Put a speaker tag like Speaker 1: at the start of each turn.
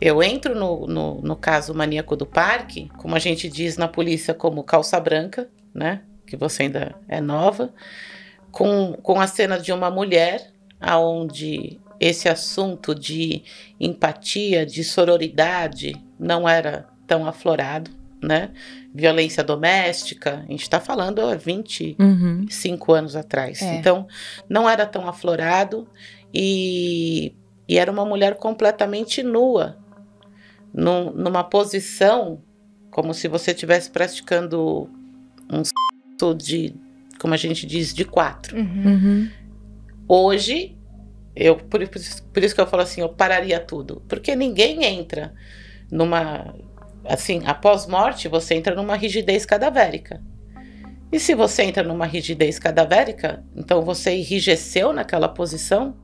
Speaker 1: Eu entro no, no, no caso maníaco do parque, como a gente diz na polícia, como calça branca, né? Que você ainda é nova, com, com a cena de uma mulher, aonde esse assunto de empatia, de sororidade, não era tão aflorado, né? Violência doméstica, a gente está falando há 25 uhum. anos atrás. É. Então, não era tão aflorado e, e era uma mulher completamente nua num, numa posição como se você estivesse praticando um salto de, como a gente diz, de quatro.
Speaker 2: Uhum. uhum.
Speaker 1: Hoje, eu por, por isso que eu falo assim, eu pararia tudo, porque ninguém entra numa assim, após morte você entra numa rigidez cadavérica. E se você entra numa rigidez cadavérica, então você enrijeceu naquela posição,